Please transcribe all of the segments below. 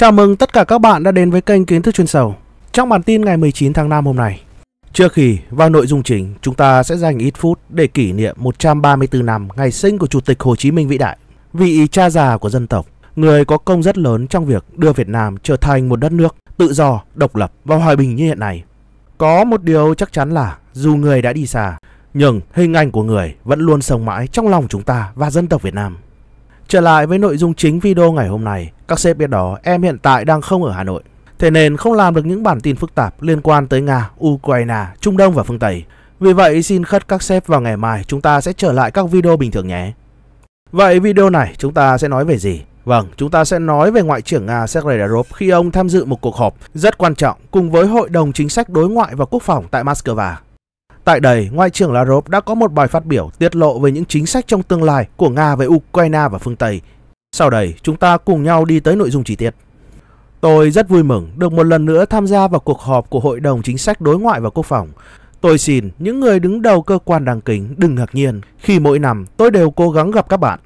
Chào mừng tất cả các bạn đã đến với kênh Kiến thức chuyên sâu trong bản tin ngày 19 tháng 5 hôm nay. Trước khi vào nội dung chính, chúng ta sẽ dành ít phút để kỷ niệm 134 năm ngày sinh của Chủ tịch Hồ Chí Minh vĩ đại, vị cha già của dân tộc, người có công rất lớn trong việc đưa Việt Nam trở thành một đất nước tự do, độc lập và hòa bình như hiện nay. Có một điều chắc chắn là dù người đã đi xa, nhưng hình ảnh của người vẫn luôn sống mãi trong lòng chúng ta và dân tộc Việt Nam. Trở lại với nội dung chính video ngày hôm nay, các sếp biết đó em hiện tại đang không ở Hà Nội. Thế nên không làm được những bản tin phức tạp liên quan tới Nga, Ukraine, Trung Đông và phương Tây. Vì vậy xin khất các sếp vào ngày mai chúng ta sẽ trở lại các video bình thường nhé. Vậy video này chúng ta sẽ nói về gì? Vâng, chúng ta sẽ nói về Ngoại trưởng Nga Sergei Lavrov khi ông tham dự một cuộc họp rất quan trọng cùng với Hội đồng Chính sách Đối ngoại và Quốc phòng tại Moscow. Tại đây, Ngoại trưởng Lavrov đã có một bài phát biểu tiết lộ về những chính sách trong tương lai của Nga với Ukraine và phương Tây. Sau đây, chúng ta cùng nhau đi tới nội dung chi tiết. Tôi rất vui mừng được một lần nữa tham gia vào cuộc họp của Hội đồng Chính sách Đối ngoại và Quốc phòng. Tôi xin những người đứng đầu cơ quan đăng kính đừng ngạc nhiên khi mỗi năm tôi đều cố gắng gặp các bạn.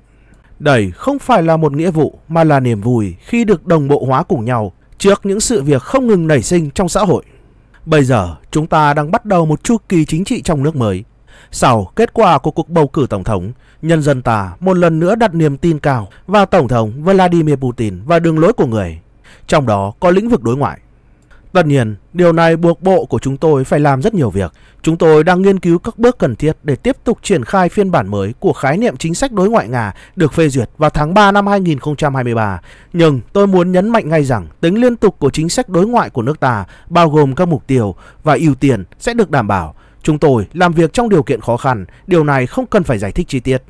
Đây không phải là một nghĩa vụ mà là niềm vui khi được đồng bộ hóa cùng nhau trước những sự việc không ngừng nảy sinh trong xã hội. Bây giờ chúng ta đang bắt đầu một chu kỳ chính trị trong nước mới. Sau kết quả của cuộc bầu cử tổng thống, nhân dân ta một lần nữa đặt niềm tin cao vào tổng thống Vladimir Putin và đường lối của người. Trong đó có lĩnh vực đối ngoại. Tất nhiên, điều này buộc bộ của chúng tôi phải làm rất nhiều việc. Chúng tôi đang nghiên cứu các bước cần thiết để tiếp tục triển khai phiên bản mới của khái niệm chính sách đối ngoại Nga được phê duyệt vào tháng 3 năm 2023. Nhưng tôi muốn nhấn mạnh ngay rằng tính liên tục của chính sách đối ngoại của nước ta bao gồm các mục tiêu và ưu tiên sẽ được đảm bảo. Chúng tôi làm việc trong điều kiện khó khăn, điều này không cần phải giải thích chi tiết.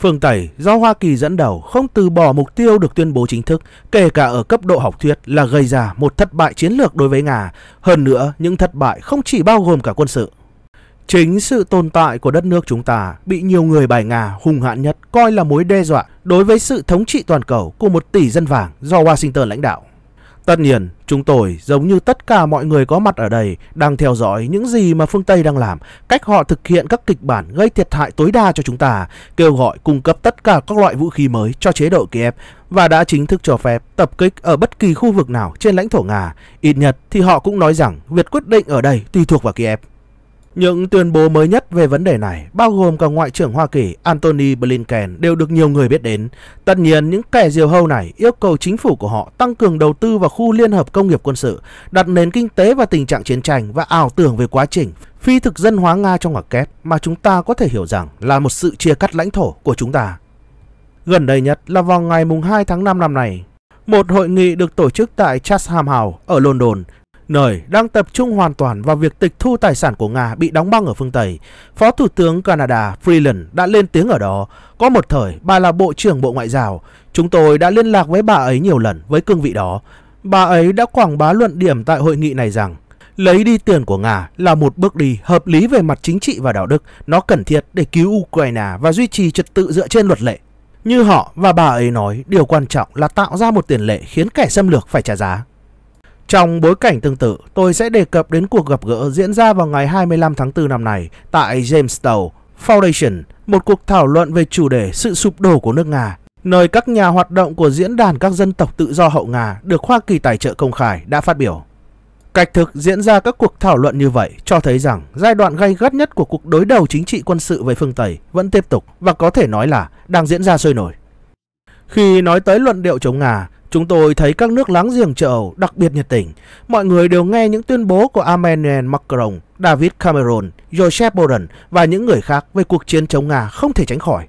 Phương Tây do Hoa Kỳ dẫn đầu không từ bỏ mục tiêu được tuyên bố chính thức, kể cả ở cấp độ học thuyết là gây ra một thất bại chiến lược đối với Nga. Hơn nữa, những thất bại không chỉ bao gồm cả quân sự. Chính sự tồn tại của đất nước chúng ta bị nhiều người bài Nga hung hãn nhất coi là mối đe dọa đối với sự thống trị toàn cầu của một tỷ dân vàng do Washington lãnh đạo. Tất nhiên, chúng tôi giống như tất cả mọi người có mặt ở đây đang theo dõi những gì mà phương Tây đang làm, cách họ thực hiện các kịch bản gây thiệt hại tối đa cho chúng ta, kêu gọi cung cấp tất cả các loại vũ khí mới cho chế độ Kiev và đã chính thức cho phép tập kích ở bất kỳ khu vực nào trên lãnh thổ Nga. Ít nhất thì họ cũng nói rằng việc quyết định ở đây tùy thuộc vào Kiev. Những tuyên bố mới nhất về vấn đề này, bao gồm cả Ngoại trưởng Hoa Kỳ Antony Blinken đều được nhiều người biết đến. Tất nhiên, những kẻ diều hâu này yêu cầu chính phủ của họ tăng cường đầu tư vào khu liên hợp công nghiệp quân sự, đặt nền kinh tế và tình trạng chiến tranh và ảo tưởng về quá trình phi thực dân hóa Nga trong ngoặc kép mà chúng ta có thể hiểu rằng là một sự chia cắt lãnh thổ của chúng ta. Gần đây nhất là vào ngày 2 tháng 5 năm này, một hội nghị được tổ chức tại Chatham House ở London nơi đang tập trung hoàn toàn vào việc tịch thu tài sản của Nga bị đóng băng ở phương Tây, Phó Thủ tướng Canada Freeland đã lên tiếng ở đó. Có một thời, bà là Bộ trưởng Bộ Ngoại giao. Chúng tôi đã liên lạc với bà ấy nhiều lần với cương vị đó. Bà ấy đã quảng bá luận điểm tại hội nghị này rằng lấy đi tiền của Nga là một bước đi hợp lý về mặt chính trị và đạo đức. Nó cần thiết để cứu Ukraine và duy trì trật tự dựa trên luật lệ. Như họ và bà ấy nói, điều quan trọng là tạo ra một tiền lệ khiến kẻ xâm lược phải trả giá. Trong bối cảnh tương tự, tôi sẽ đề cập đến cuộc gặp gỡ diễn ra vào ngày 25 tháng 4 năm này tại Jamestown Foundation, một cuộc thảo luận về chủ đề sự sụp đổ của nước Nga, nơi các nhà hoạt động của Diễn đàn các dân tộc tự do hậu Nga được Hoa Kỳ tài trợ công khai đã phát biểu. Cách thực diễn ra các cuộc thảo luận như vậy cho thấy rằng giai đoạn gay gắt nhất của cuộc đối đầu chính trị quân sự với phương Tây vẫn tiếp tục và có thể nói là đang diễn ra sôi nổi. Khi nói tới luận điệu chống Nga, Chúng tôi thấy các nước láng giềng châu Âu đặc biệt nhiệt tình. Mọi người đều nghe những tuyên bố của Emmanuel Macron, David Cameron, Joseph Biden và những người khác về cuộc chiến chống Nga không thể tránh khỏi.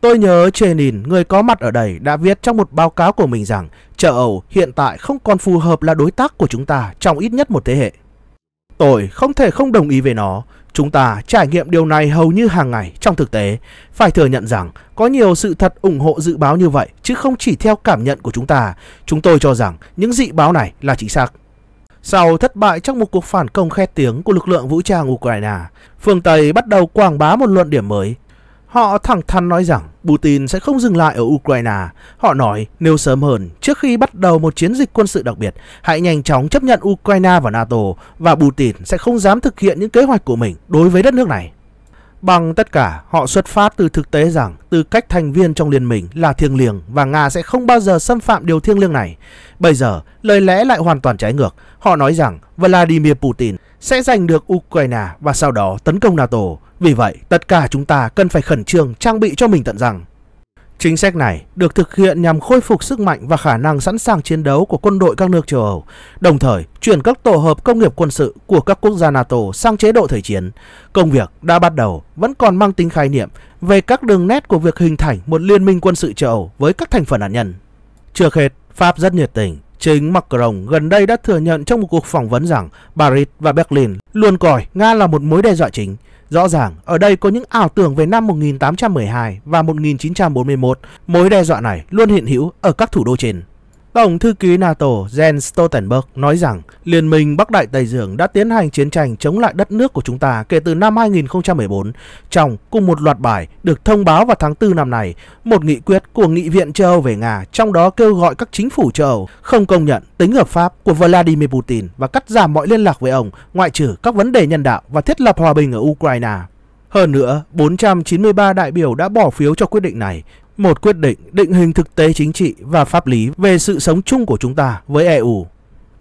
Tôi nhớ Chenin, người có mặt ở đây, đã viết trong một báo cáo của mình rằng châu Âu hiện tại không còn phù hợp là đối tác của chúng ta trong ít nhất một thế hệ. Tôi không thể không đồng ý về nó. Chúng ta trải nghiệm điều này hầu như hàng ngày trong thực tế. Phải thừa nhận rằng có nhiều sự thật ủng hộ dự báo như vậy chứ không chỉ theo cảm nhận của chúng ta. Chúng tôi cho rằng những dự báo này là chính xác. Sau thất bại trong một cuộc phản công khét tiếng của lực lượng vũ trang Ukraine, phương Tây bắt đầu quảng bá một luận điểm mới Họ thẳng thắn nói rằng Putin sẽ không dừng lại ở Ukraine. Họ nói nếu sớm hơn, trước khi bắt đầu một chiến dịch quân sự đặc biệt, hãy nhanh chóng chấp nhận Ukraine vào NATO và Putin sẽ không dám thực hiện những kế hoạch của mình đối với đất nước này. Bằng tất cả, họ xuất phát từ thực tế rằng tư cách thành viên trong liên minh là thiêng liêng và Nga sẽ không bao giờ xâm phạm điều thiêng liêng này. Bây giờ, lời lẽ lại hoàn toàn trái ngược. Họ nói rằng Vladimir Putin sẽ giành được Ukraine và sau đó tấn công NATO. Vì vậy, tất cả chúng ta cần phải khẩn trương trang bị cho mình tận rằng. Chính sách này được thực hiện nhằm khôi phục sức mạnh và khả năng sẵn sàng chiến đấu của quân đội các nước châu Âu, đồng thời chuyển các tổ hợp công nghiệp quân sự của các quốc gia NATO sang chế độ thời chiến. Công việc đã bắt đầu vẫn còn mang tính khái niệm về các đường nét của việc hình thành một liên minh quân sự châu Âu với các thành phần hạt nhân. Trước hết, Pháp rất nhiệt tình Chính Macron gần đây đã thừa nhận trong một cuộc phỏng vấn rằng Paris và Berlin luôn coi Nga là một mối đe dọa chính. Rõ ràng, ở đây có những ảo tưởng về năm 1812 và 1941, mối đe dọa này luôn hiện hữu ở các thủ đô trên. Tổng thư ký NATO Jens Stoltenberg nói rằng Liên minh Bắc Đại Tây Dương đã tiến hành chiến tranh chống lại đất nước của chúng ta kể từ năm 2014 trong cùng một loạt bài được thông báo vào tháng 4 năm này, một nghị quyết của Nghị viện châu Âu về Nga trong đó kêu gọi các chính phủ châu Âu không công nhận tính hợp pháp của Vladimir Putin và cắt giảm mọi liên lạc với ông ngoại trừ các vấn đề nhân đạo và thiết lập hòa bình ở Ukraine. Hơn nữa, 493 đại biểu đã bỏ phiếu cho quyết định này, một quyết định định hình thực tế chính trị và pháp lý về sự sống chung của chúng ta với EU.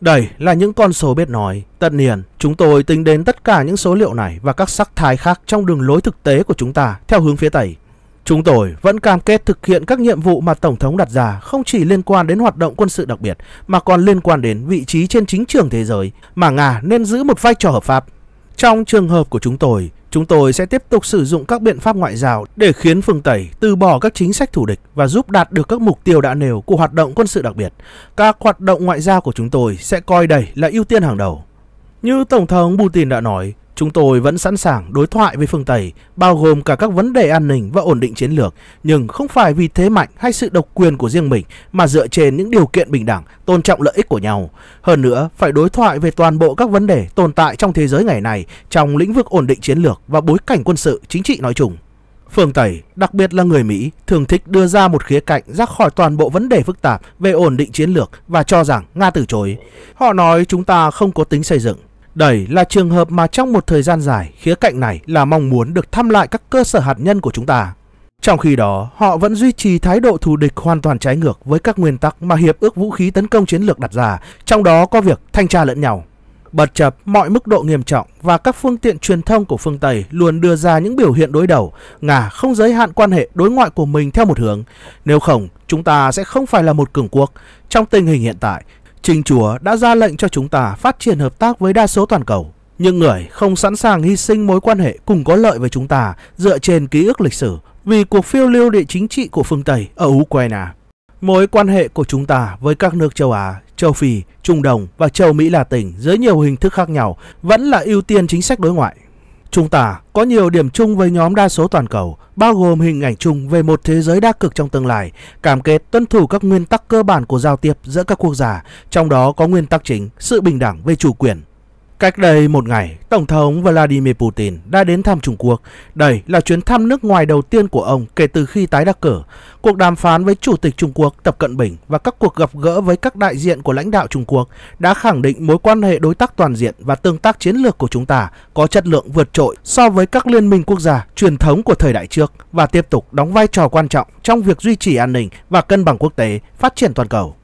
Đây là những con số biết nói. Tất nhiên, chúng tôi tính đến tất cả những số liệu này và các sắc thái khác trong đường lối thực tế của chúng ta theo hướng phía Tây. Chúng tôi vẫn cam kết thực hiện các nhiệm vụ mà Tổng thống đặt ra không chỉ liên quan đến hoạt động quân sự đặc biệt mà còn liên quan đến vị trí trên chính trường thế giới mà Nga nên giữ một vai trò hợp pháp trong trường hợp của chúng tôi, chúng tôi sẽ tiếp tục sử dụng các biện pháp ngoại giao để khiến phương Tây từ bỏ các chính sách thù địch và giúp đạt được các mục tiêu đã nêu của hoạt động quân sự đặc biệt. Các hoạt động ngoại giao của chúng tôi sẽ coi đây là ưu tiên hàng đầu. Như Tổng thống Putin đã nói, Chúng tôi vẫn sẵn sàng đối thoại với phương Tây, bao gồm cả các vấn đề an ninh và ổn định chiến lược, nhưng không phải vì thế mạnh hay sự độc quyền của riêng mình mà dựa trên những điều kiện bình đẳng, tôn trọng lợi ích của nhau. Hơn nữa, phải đối thoại về toàn bộ các vấn đề tồn tại trong thế giới ngày này trong lĩnh vực ổn định chiến lược và bối cảnh quân sự, chính trị nói chung. Phương Tây, đặc biệt là người Mỹ, thường thích đưa ra một khía cạnh ra khỏi toàn bộ vấn đề phức tạp về ổn định chiến lược và cho rằng Nga từ chối. Họ nói chúng ta không có tính xây dựng, đây là trường hợp mà trong một thời gian dài, khía cạnh này là mong muốn được thăm lại các cơ sở hạt nhân của chúng ta. Trong khi đó, họ vẫn duy trì thái độ thù địch hoàn toàn trái ngược với các nguyên tắc mà Hiệp ước Vũ khí Tấn công Chiến lược đặt ra, trong đó có việc thanh tra lẫn nhau. bật chập mọi mức độ nghiêm trọng và các phương tiện truyền thông của phương Tây luôn đưa ra những biểu hiện đối đầu, Nga không giới hạn quan hệ đối ngoại của mình theo một hướng. Nếu không, chúng ta sẽ không phải là một cường quốc. Trong tình hình hiện tại, Trình Chúa đã ra lệnh cho chúng ta phát triển hợp tác với đa số toàn cầu. Nhưng người không sẵn sàng hy sinh mối quan hệ cùng có lợi với chúng ta dựa trên ký ức lịch sử vì cuộc phiêu lưu địa chính trị của phương Tây ở Ukraine. Mối quan hệ của chúng ta với các nước châu Á, châu Phi, Trung Đông và châu Mỹ Latin dưới nhiều hình thức khác nhau vẫn là ưu tiên chính sách đối ngoại. Chúng ta có nhiều điểm chung với nhóm đa số toàn cầu, bao gồm hình ảnh chung về một thế giới đa cực trong tương lai, cam kết tuân thủ các nguyên tắc cơ bản của giao tiếp giữa các quốc gia, trong đó có nguyên tắc chính sự bình đẳng về chủ quyền, Cách đây một ngày, Tổng thống Vladimir Putin đã đến thăm Trung Quốc. Đây là chuyến thăm nước ngoài đầu tiên của ông kể từ khi tái đắc cử. Cuộc đàm phán với Chủ tịch Trung Quốc Tập Cận Bình và các cuộc gặp gỡ với các đại diện của lãnh đạo Trung Quốc đã khẳng định mối quan hệ đối tác toàn diện và tương tác chiến lược của chúng ta có chất lượng vượt trội so với các liên minh quốc gia truyền thống của thời đại trước và tiếp tục đóng vai trò quan trọng trong việc duy trì an ninh và cân bằng quốc tế, phát triển toàn cầu.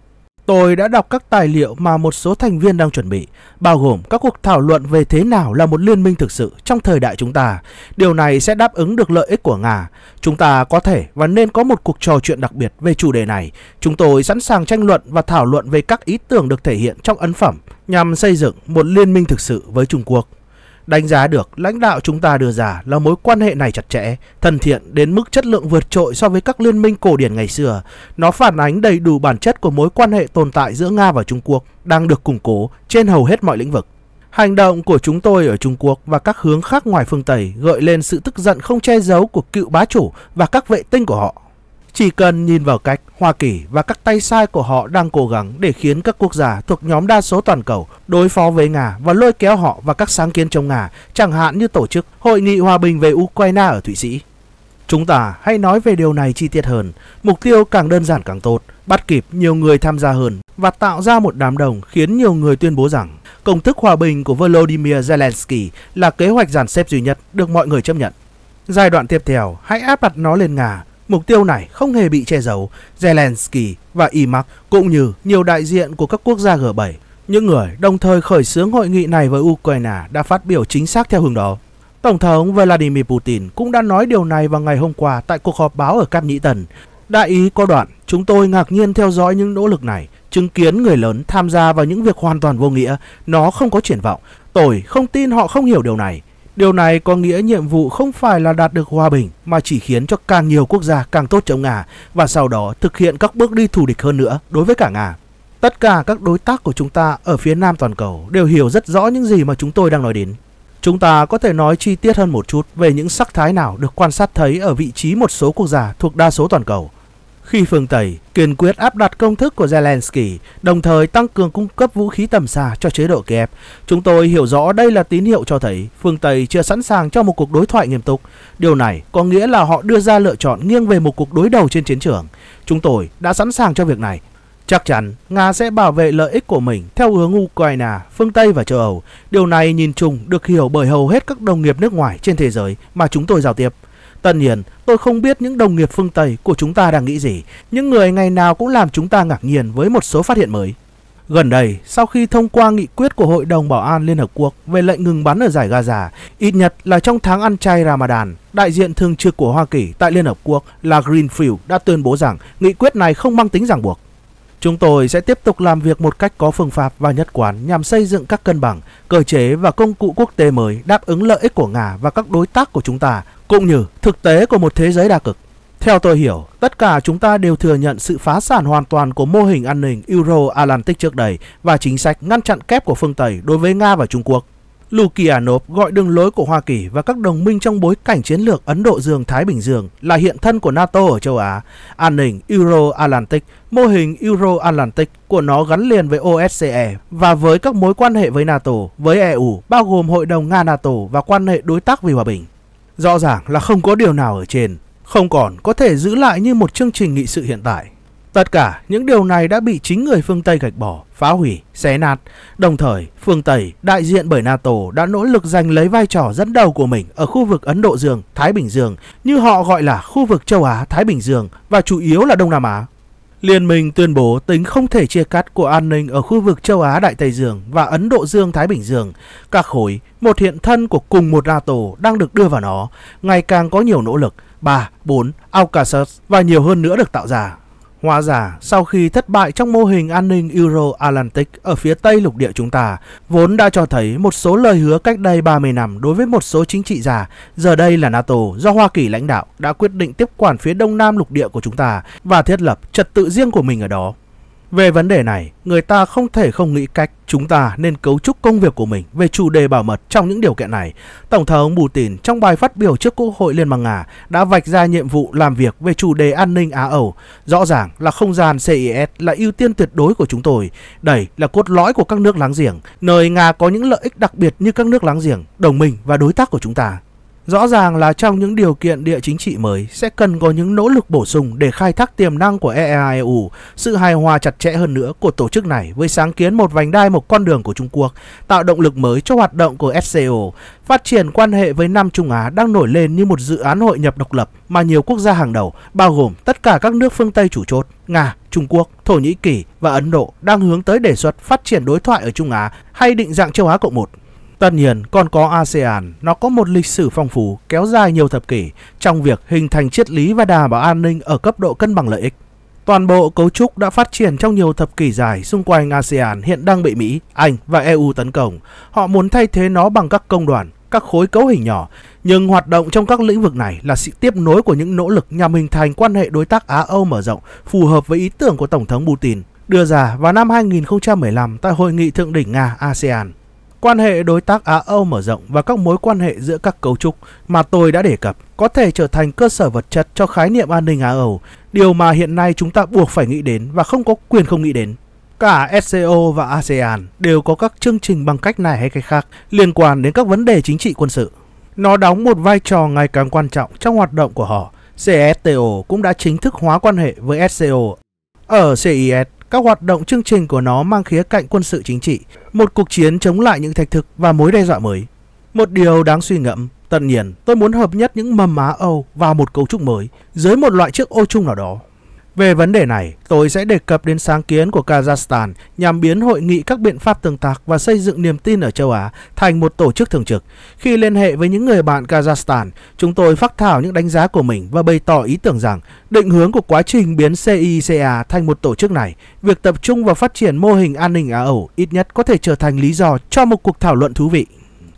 Tôi đã đọc các tài liệu mà một số thành viên đang chuẩn bị, bao gồm các cuộc thảo luận về thế nào là một liên minh thực sự trong thời đại chúng ta. Điều này sẽ đáp ứng được lợi ích của Nga. Chúng ta có thể và nên có một cuộc trò chuyện đặc biệt về chủ đề này. Chúng tôi sẵn sàng tranh luận và thảo luận về các ý tưởng được thể hiện trong ấn phẩm nhằm xây dựng một liên minh thực sự với Trung Quốc. Đánh giá được lãnh đạo chúng ta đưa ra là mối quan hệ này chặt chẽ, thân thiện đến mức chất lượng vượt trội so với các liên minh cổ điển ngày xưa. Nó phản ánh đầy đủ bản chất của mối quan hệ tồn tại giữa Nga và Trung Quốc đang được củng cố trên hầu hết mọi lĩnh vực. Hành động của chúng tôi ở Trung Quốc và các hướng khác ngoài phương Tây gợi lên sự tức giận không che giấu của cựu bá chủ và các vệ tinh của họ chỉ cần nhìn vào cách Hoa Kỳ và các tay sai của họ đang cố gắng để khiến các quốc gia thuộc nhóm đa số toàn cầu đối phó với Nga và lôi kéo họ vào các sáng kiến chống Nga, chẳng hạn như tổ chức Hội nghị Hòa bình về Ukraine ở Thụy Sĩ. Chúng ta hãy nói về điều này chi tiết hơn. Mục tiêu càng đơn giản càng tốt, bắt kịp nhiều người tham gia hơn và tạo ra một đám đồng khiến nhiều người tuyên bố rằng công thức hòa bình của Volodymyr Zelensky là kế hoạch dàn xếp duy nhất được mọi người chấp nhận. Giai đoạn tiếp theo, hãy áp đặt nó lên Nga Mục tiêu này không hề bị che giấu. Zelensky và Imak, cũng như nhiều đại diện của các quốc gia G7, những người đồng thời khởi xướng hội nghị này với Ukraine đã phát biểu chính xác theo hướng đó. Tổng thống Vladimir Putin cũng đã nói điều này vào ngày hôm qua tại cuộc họp báo ở Cáp Nhĩ Tần. Đại ý có đoạn, chúng tôi ngạc nhiên theo dõi những nỗ lực này, chứng kiến người lớn tham gia vào những việc hoàn toàn vô nghĩa, nó không có triển vọng. Tôi không tin họ không hiểu điều này. Điều này có nghĩa nhiệm vụ không phải là đạt được hòa bình mà chỉ khiến cho càng nhiều quốc gia càng tốt chống Nga và sau đó thực hiện các bước đi thù địch hơn nữa đối với cả Nga. Tất cả các đối tác của chúng ta ở phía nam toàn cầu đều hiểu rất rõ những gì mà chúng tôi đang nói đến. Chúng ta có thể nói chi tiết hơn một chút về những sắc thái nào được quan sát thấy ở vị trí một số quốc gia thuộc đa số toàn cầu khi phương Tây kiên quyết áp đặt công thức của Zelensky, đồng thời tăng cường cung cấp vũ khí tầm xa cho chế độ Kiev, chúng tôi hiểu rõ đây là tín hiệu cho thấy phương Tây chưa sẵn sàng cho một cuộc đối thoại nghiêm túc. Điều này có nghĩa là họ đưa ra lựa chọn nghiêng về một cuộc đối đầu trên chiến trường. Chúng tôi đã sẵn sàng cho việc này. Chắc chắn, Nga sẽ bảo vệ lợi ích của mình theo hướng Ukraine, phương Tây và châu Âu. Điều này nhìn chung được hiểu bởi hầu hết các đồng nghiệp nước ngoài trên thế giới mà chúng tôi giao tiếp. Tất nhiên, tôi không biết những đồng nghiệp phương Tây của chúng ta đang nghĩ gì, những người ngày nào cũng làm chúng ta ngạc nhiên với một số phát hiện mới. Gần đây, sau khi thông qua nghị quyết của Hội đồng Bảo an Liên Hợp Quốc về lệnh ngừng bắn ở giải Gaza, ít nhất là trong tháng ăn chay Ramadan, đại diện thường trực của Hoa Kỳ tại Liên Hợp Quốc là Greenfield đã tuyên bố rằng nghị quyết này không mang tính ràng buộc. Chúng tôi sẽ tiếp tục làm việc một cách có phương pháp và nhất quán nhằm xây dựng các cân bằng, cơ chế và công cụ quốc tế mới đáp ứng lợi ích của Nga và các đối tác của chúng ta, cũng như thực tế của một thế giới đa cực. Theo tôi hiểu, tất cả chúng ta đều thừa nhận sự phá sản hoàn toàn của mô hình an ninh Euro-Atlantic trước đây và chính sách ngăn chặn kép của phương Tây đối với Nga và Trung Quốc. Lukianov gọi đường lối của Hoa Kỳ và các đồng minh trong bối cảnh chiến lược Ấn Độ Dương-Thái Bình Dương là hiện thân của NATO ở châu Á, an ninh Euro-Atlantic, mô hình Euro-Atlantic của nó gắn liền với OSCE và với các mối quan hệ với NATO, với EU, bao gồm Hội đồng Nga-NATO và quan hệ đối tác vì hòa bình. Rõ ràng là không có điều nào ở trên, không còn có thể giữ lại như một chương trình nghị sự hiện tại. Tất cả những điều này đã bị chính người phương Tây gạch bỏ, phá hủy, xé nát. Đồng thời, phương Tây, đại diện bởi NATO đã nỗ lực giành lấy vai trò dẫn đầu của mình ở khu vực Ấn Độ Dương, Thái Bình Dương, như họ gọi là khu vực châu Á, Thái Bình Dương và chủ yếu là Đông Nam Á. Liên minh tuyên bố tính không thể chia cắt của an ninh ở khu vực châu Á Đại Tây Dương và Ấn Độ Dương Thái Bình Dương. Các khối, một hiện thân của cùng một NATO đang được đưa vào nó, ngày càng có nhiều nỗ lực, 3, 4, AUKUS và nhiều hơn nữa được tạo ra. Hóa giả, sau khi thất bại trong mô hình an ninh Euro-Atlantic ở phía Tây lục địa chúng ta, vốn đã cho thấy một số lời hứa cách đây 30 năm đối với một số chính trị giả, giờ đây là NATO do Hoa Kỳ lãnh đạo đã quyết định tiếp quản phía Đông Nam lục địa của chúng ta và thiết lập trật tự riêng của mình ở đó. Về vấn đề này, người ta không thể không nghĩ cách chúng ta nên cấu trúc công việc của mình về chủ đề bảo mật trong những điều kiện này. Tổng thống Putin trong bài phát biểu trước Quốc hội Liên bang Nga đã vạch ra nhiệm vụ làm việc về chủ đề an ninh Á-Âu. Rõ ràng là không gian CIS là ưu tiên tuyệt đối của chúng tôi. Đây là cốt lõi của các nước láng giềng, nơi Nga có những lợi ích đặc biệt như các nước láng giềng, đồng minh và đối tác của chúng ta. Rõ ràng là trong những điều kiện địa chính trị mới sẽ cần có những nỗ lực bổ sung để khai thác tiềm năng của EAEU, e sự hài hòa chặt chẽ hơn nữa của tổ chức này với sáng kiến một vành đai một con đường của Trung Quốc, tạo động lực mới cho hoạt động của SCO, phát triển quan hệ với Nam Trung Á đang nổi lên như một dự án hội nhập độc lập mà nhiều quốc gia hàng đầu, bao gồm tất cả các nước phương Tây chủ chốt, Nga, Trung Quốc, Thổ Nhĩ Kỳ và Ấn Độ đang hướng tới đề xuất phát triển đối thoại ở Trung Á hay định dạng châu Á Cộng một Tất nhiên, còn có ASEAN, nó có một lịch sử phong phú kéo dài nhiều thập kỷ trong việc hình thành triết lý và đảm bảo an ninh ở cấp độ cân bằng lợi ích. Toàn bộ cấu trúc đã phát triển trong nhiều thập kỷ dài xung quanh ASEAN hiện đang bị Mỹ, Anh và EU tấn công. Họ muốn thay thế nó bằng các công đoàn, các khối cấu hình nhỏ, nhưng hoạt động trong các lĩnh vực này là sự tiếp nối của những nỗ lực nhằm hình thành quan hệ đối tác Á-Âu mở rộng phù hợp với ý tưởng của Tổng thống Putin đưa ra vào năm 2015 tại Hội nghị Thượng đỉnh Nga-ASEAN quan hệ đối tác Á-Âu mở rộng và các mối quan hệ giữa các cấu trúc mà tôi đã đề cập có thể trở thành cơ sở vật chất cho khái niệm an ninh Á-Âu, điều mà hiện nay chúng ta buộc phải nghĩ đến và không có quyền không nghĩ đến. Cả SCO và ASEAN đều có các chương trình bằng cách này hay cách khác liên quan đến các vấn đề chính trị quân sự. Nó đóng một vai trò ngày càng quan trọng trong hoạt động của họ. CSTO e cũng đã chính thức hóa quan hệ với SCO ở CIS các hoạt động chương trình của nó mang khía cạnh quân sự chính trị, một cuộc chiến chống lại những thách thức và mối đe dọa mới. Một điều đáng suy ngẫm, tất nhiên, tôi muốn hợp nhất những mầm má Âu vào một cấu trúc mới, dưới một loại chiếc ô chung nào đó. Về vấn đề này, tôi sẽ đề cập đến sáng kiến của Kazakhstan nhằm biến hội nghị các biện pháp tương tác và xây dựng niềm tin ở châu Á thành một tổ chức thường trực. Khi liên hệ với những người bạn Kazakhstan, chúng tôi phát thảo những đánh giá của mình và bày tỏ ý tưởng rằng định hướng của quá trình biến CICA thành một tổ chức này, việc tập trung vào phát triển mô hình an ninh Á Âu ít nhất có thể trở thành lý do cho một cuộc thảo luận thú vị.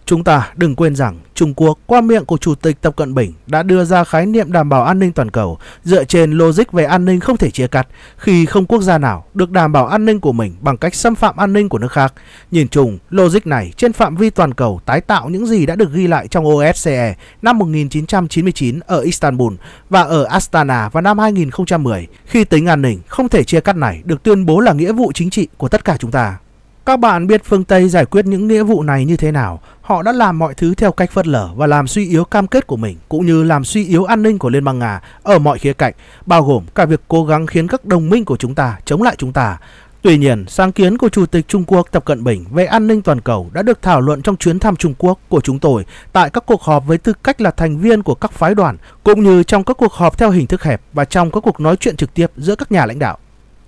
Chúng ta đừng quên rằng Trung Quốc qua miệng của Chủ tịch Tập Cận Bình đã đưa ra khái niệm đảm bảo an ninh toàn cầu dựa trên logic về an ninh không thể chia cắt khi không quốc gia nào được đảm bảo an ninh của mình bằng cách xâm phạm an ninh của nước khác. Nhìn chung, logic này trên phạm vi toàn cầu tái tạo những gì đã được ghi lại trong OSCE năm 1999 ở Istanbul và ở Astana vào năm 2010 khi tính an ninh không thể chia cắt này được tuyên bố là nghĩa vụ chính trị của tất cả chúng ta. Các bạn biết phương Tây giải quyết những nghĩa vụ này như thế nào, họ đã làm mọi thứ theo cách phớt lờ và làm suy yếu cam kết của mình, cũng như làm suy yếu an ninh của Liên bang Nga ở mọi khía cạnh, bao gồm cả việc cố gắng khiến các đồng minh của chúng ta chống lại chúng ta. Tuy nhiên, sáng kiến của Chủ tịch Trung Quốc Tập Cận Bình về an ninh toàn cầu đã được thảo luận trong chuyến thăm Trung Quốc của chúng tôi tại các cuộc họp với tư cách là thành viên của các phái đoàn, cũng như trong các cuộc họp theo hình thức hẹp và trong các cuộc nói chuyện trực tiếp giữa các nhà lãnh đạo.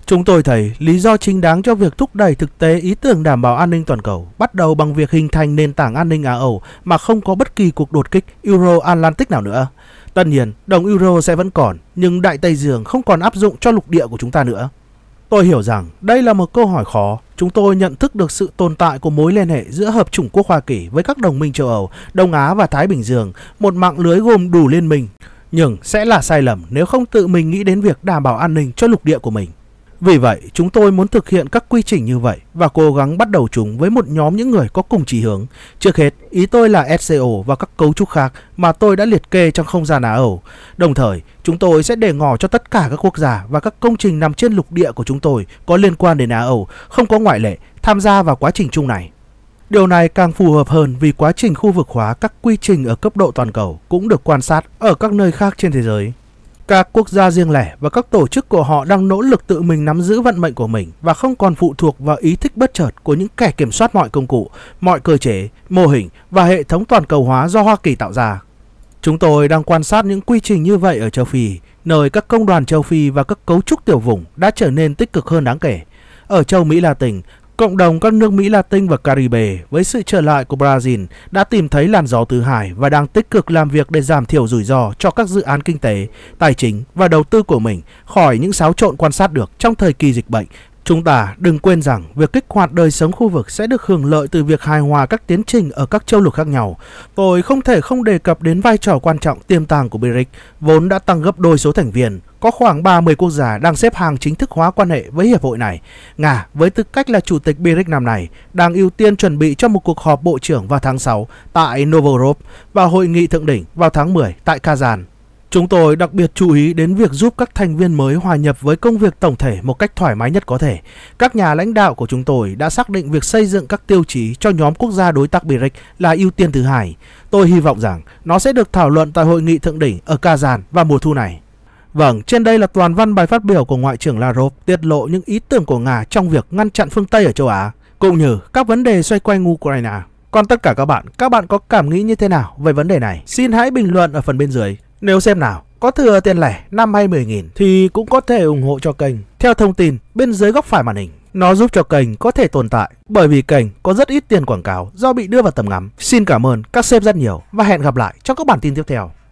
Chúng tôi thấy lý do chính đáng cho việc thúc đẩy thực tế ý tưởng đảm bảo an ninh toàn cầu bắt đầu bằng việc hình thành nền tảng an ninh Á-Âu mà không có bất kỳ cuộc đột kích Euro-Atlantic nào nữa. Tất nhiên, đồng Euro sẽ vẫn còn, nhưng Đại Tây Dương không còn áp dụng cho lục địa của chúng ta nữa. Tôi hiểu rằng đây là một câu hỏi khó. Chúng tôi nhận thức được sự tồn tại của mối liên hệ giữa Hợp chủng quốc Hoa Kỳ với các đồng minh châu Âu, Đông Á và Thái Bình Dương, một mạng lưới gồm đủ liên minh. Nhưng sẽ là sai lầm nếu không tự mình nghĩ đến việc đảm bảo an ninh cho lục địa của mình. Vì vậy, chúng tôi muốn thực hiện các quy trình như vậy và cố gắng bắt đầu chúng với một nhóm những người có cùng chỉ hướng. Trước hết, ý tôi là SCO và các cấu trúc khác mà tôi đã liệt kê trong không gian Á Âu. Đồng thời, chúng tôi sẽ để ngỏ cho tất cả các quốc gia và các công trình nằm trên lục địa của chúng tôi có liên quan đến Á Âu, không có ngoại lệ, tham gia vào quá trình chung này. Điều này càng phù hợp hơn vì quá trình khu vực hóa các quy trình ở cấp độ toàn cầu cũng được quan sát ở các nơi khác trên thế giới. Các quốc gia riêng lẻ và các tổ chức của họ đang nỗ lực tự mình nắm giữ vận mệnh của mình và không còn phụ thuộc vào ý thích bất chợt của những kẻ kiểm soát mọi công cụ, mọi cơ chế, mô hình và hệ thống toàn cầu hóa do Hoa Kỳ tạo ra. Chúng tôi đang quan sát những quy trình như vậy ở châu Phi, nơi các công đoàn châu Phi và các cấu trúc tiểu vùng đã trở nên tích cực hơn đáng kể. Ở châu Mỹ Latin, Cộng đồng các nước Mỹ Latin và Caribe với sự trở lại của Brazil đã tìm thấy làn gió từ hải và đang tích cực làm việc để giảm thiểu rủi ro cho các dự án kinh tế, tài chính và đầu tư của mình khỏi những xáo trộn quan sát được trong thời kỳ dịch bệnh Chúng ta đừng quên rằng việc kích hoạt đời sống khu vực sẽ được hưởng lợi từ việc hài hòa các tiến trình ở các châu lục khác nhau. Tôi không thể không đề cập đến vai trò quan trọng tiềm tàng của BRICS, vốn đã tăng gấp đôi số thành viên. Có khoảng 30 quốc gia đang xếp hàng chính thức hóa quan hệ với hiệp hội này. Nga, với tư cách là chủ tịch BRICS năm này, đang ưu tiên chuẩn bị cho một cuộc họp bộ trưởng vào tháng 6 tại Novorov và hội nghị thượng đỉnh vào tháng 10 tại Kazan. Chúng tôi đặc biệt chú ý đến việc giúp các thành viên mới hòa nhập với công việc tổng thể một cách thoải mái nhất có thể. Các nhà lãnh đạo của chúng tôi đã xác định việc xây dựng các tiêu chí cho nhóm quốc gia đối tác BRICS là ưu tiên thứ hai. Tôi hy vọng rằng nó sẽ được thảo luận tại hội nghị thượng đỉnh ở Kazan vào mùa thu này. Vâng, trên đây là toàn văn bài phát biểu của Ngoại trưởng Lavrov tiết lộ những ý tưởng của Nga trong việc ngăn chặn phương Tây ở châu Á, cũng như các vấn đề xoay quanh Ukraine. Còn tất cả các bạn, các bạn có cảm nghĩ như thế nào về vấn đề này? Xin hãy bình luận ở phần bên dưới. Nếu xem nào, có thừa tiền lẻ 5 hay 10 nghìn thì cũng có thể ủng hộ cho kênh. Theo thông tin bên dưới góc phải màn hình, nó giúp cho kênh có thể tồn tại bởi vì kênh có rất ít tiền quảng cáo do bị đưa vào tầm ngắm. Xin cảm ơn các sếp rất nhiều và hẹn gặp lại trong các bản tin tiếp theo.